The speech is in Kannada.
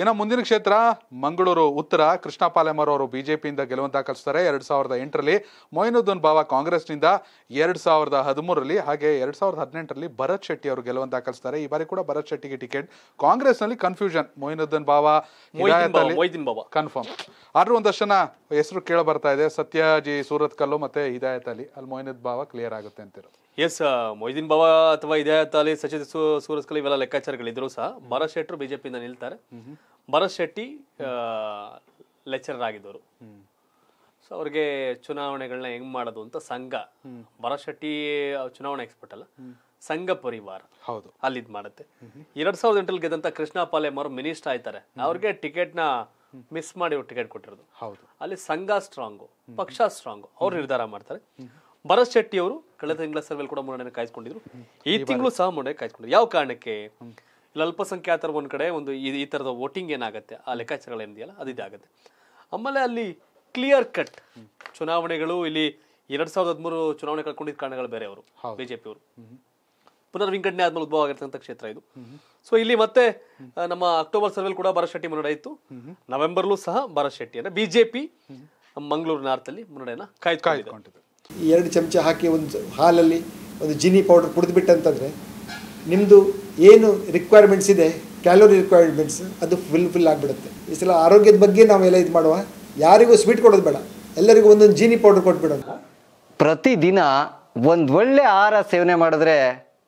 ಇನ್ನು ಮುಂದಿನ ಕ್ಷೇತ್ರ ಮಂಗಳೂರು ಉತ್ತರ ಕೃಷ್ಣ ಪಾಲೆಮರ್ ಅವರು ಬಿಜೆಪಿಯಿಂದ ಗೆಲುವು ದಾಖಲಿಸ್ತಾರೆ ಎರಡ್ ಸಾವಿರದ ಎಂಟರಲ್ಲಿ ಮೊಯಿನುದ್ದೀನ್ ಬಾವ ಕಾಂಗ್ರೆಸ್ನಿಂದ ಎರಡ್ ಸಾವಿರದ ಹದಿಮೂರರಲ್ಲಿ ಹಾಗೆ ಎರಡ್ ಸಾವಿರದ ಹದಿನೆಂಟರಲ್ಲಿ ಭರತ್ ಶೆಟ್ಟಿ ಅವರು ಗೆಲುವು ದಾಖಲಿಸ್ತಾರೆ ಈ ಬಾರಿ ಕೂಡ ಭರತ್ ಶೆಟ್ಟಿಗೆ ಟಿಕೆಟ್ ಕಾಂಗ್ರೆಸ್ನಲ್ಲಿ ಕನ್ಫ್ಯೂಷನ್ ಮೊಯಿನುದ್ದೀನ್ ಬಾಬಾ ಕನ್ಫರ್ಮ್ ಆದರೂ ಒಂದಷ್ಟು ದರ್ಶನ ಹೆಸರು ಕೇಳ ಬರ್ತಾ ಇದೆ ಸತ್ಯಾಜಿ ಸೂರತ್ ಕಲ್ಲು ಮತ್ತೆ ಹಿದಾಯತ್ ಅಲಿ ಅಲ್ಲಿ ಮೊಯ್ನದ್ ಭಾವ ಕ್ಲಿಯರ್ ಆಗುತ್ತೆ ಅಂತ ಎಸ್ ಮೊಯ್ದೀನ್ ಭಾವ ಅಥವಾ ಹಿದಾಯತ್ ಅಲಿ ಸಚಿನ್ ಸೂರತ್ ಕಲ್ ಇವೆಲ್ಲ ಲೆಕ್ಕಾಚಾರಗಳಿದ್ರು ಸಹ ಭರತ್ ಶೆಟ್ಟರು ಬಿಜೆಪಿಯಿಂದ ನಿಲ್ತಾರೆ ಭರತ್ ಶೆಟ್ಟಿ ಲೆಕ್ಚರರ್ ಆಗಿದ್ದವರು ಸೊ ಅವ್ರಿಗೆ ಚುನಾವಣೆಗಳನ್ನ ಹೆಂಗ್ ಮಾಡೋದು ಅಂತ ಸಂಘ ಭರತ್ ಶೆಟ್ಟಿ ಚುನಾವಣೆ ಎಕ್ಸ್ಪರ್ಟ್ ಅಲ್ಲ ಸಂಘ ಪರಿವಾರ ಹೌದು ಅಲ್ಲಿ ಇದ್ ಮಾಡುತ್ತೆ ಎರಡ್ ಸಾವಿರದ ಎಂಟರಲ್ಲಿ ಗೆದ್ದಂತ ಕೃಷ್ಣ ಪಾಲೆಮ್ ಅವರು ಮಿನಿಸ್ಟರ್ ಆಯ್ತಾರೆ ಅವ್ರಿಗೆ ಟಿಕೆಟ್ ನ ಮಿಸ್ ಮಾಡಿ ಟಿಕೆಟ್ ಕೊಟ್ಟಿರೋದು ಹೌದು ಅಲ್ಲಿ ಸಂಘ ಸ್ಟ್ರಾಂಗು ಪಕ್ಷ ಸ್ಟ್ರಾಂಗು ಅವ್ರು ನಿರ್ಧಾರ ಮಾಡ್ತಾರೆ ಭರತ್ ಶೆಟ್ಟಿ ಅವರು ಕಳೆದ ತಿಂಗಳ ಸರ್ವೆಲ್ ಕೂಡ ಮೂರನೇ ಕಾಯ್ಸ್ಕೊಂಡಿದ್ರು ಈ ತಿಂಗಳು ಸಹ ಮುನ್ನಡೆ ಕಾಯ್ಸ್ಕೊಂಡಿದ್ರು ಯಾವ ಕಾರಣಕ್ಕೆ ಇಲ್ಲಿ ಅಲ್ಪಸಂಖ್ಯಾತರ ಒಂದ್ ಕಡೆ ಒಂದು ಈ ತರದ ವೋಟಿಂಗ್ ಏನಾಗುತ್ತೆ ಆ ಲೆಕ್ಕಾಚಾರಗಳೇನಿದೆಯಲ್ಲ ಅದು ಇದಾಗುತ್ತೆ ಆಮೇಲೆ ಅಲ್ಲಿ ಕ್ಲಿಯರ್ ಕಟ್ ಚುನಾವಣೆಗಳು ಇಲ್ಲಿ ಎರಡ್ ಸಾವಿರದ ಹದಿಮೂರು ಚುನಾವಣೆ ಕಳ್ಕೊಂಡಿದ್ದ ಕಾರಣಗಳು ಬೇರೆ ಅವರು ಬಿಜೆಪಿ ಅವರು ಪುನರ್ವಿಂಗಡಣೆ ಆದ್ಮೇಲೆ ಉದ್ಭವ ಆಗಿರ್ತಕ್ಕಂಥ ಕ್ಷೇತ್ರ ಇದು ಸೊ ಇಲ್ಲಿ ಮತ್ತೆ ನಮ್ಮ ಅಕ್ಟೋಬರ್ ಸರ್ವೆಲ್ ಕೂಡ ಭರತ್ ಶೆಟ್ಟಿ ಮುನ್ನಡೆ ಇತ್ತು ನವೆಂಬರ್ಲೂ ಸಹ ಭರತ್ ಶೆಟ್ಟಿ ಅಂದ್ರೆ ಬಿಜೆಪಿ ಮಂಗಳೂರು ನಾರ್ತ್ ಅಲ್ಲಿ ಮುನ್ನಡೆಯನ್ನ ಕಾಯ್ದುಕೊಂಡಿದೆ ಎರಡು ಚಮಚ ಹಾಕಿ ಒಂದು ಹಾಲಲ್ಲಿ ಒಂದು ಜಿನಿ ಪೌಡರ್ ಬಿಟ್ಟಂತಂದ್ರೆ ನಿಮ್ಮದು ಏನು ರಿಕ್ವೈರ್ಮೆಂಟ್ಸ್ ಇದೆ ಕ್ಯಾಲೋರಿ ರಿಕ್ವೈರ್ಮೆಂಟ್ಸ್ ಅದು ಫುಲ್ ಫಿಲ್ ಆಗಿಬಿಡುತ್ತೆ ಈ ಸಲ ಆರೋಗ್ಯದ ಬಗ್ಗೆ ನಾವೆಲ್ಲ ಇದು ಮಾಡುವ ಯಾರಿಗೂ ಸ್ವೀಟ್ ಕೊಡೋದು ಬೇಡ ಎಲ್ಲರಿಗೂ ಒಂದೊಂದು ಜೀನಿ ಪೌಡರ್ ಕೊಟ್ಬಿಡೋಣ ಪ್ರತಿದಿನ ಒಂದು ಒಳ್ಳೆ ಆಹಾರ ಸೇವನೆ ಮಾಡಿದ್ರೆ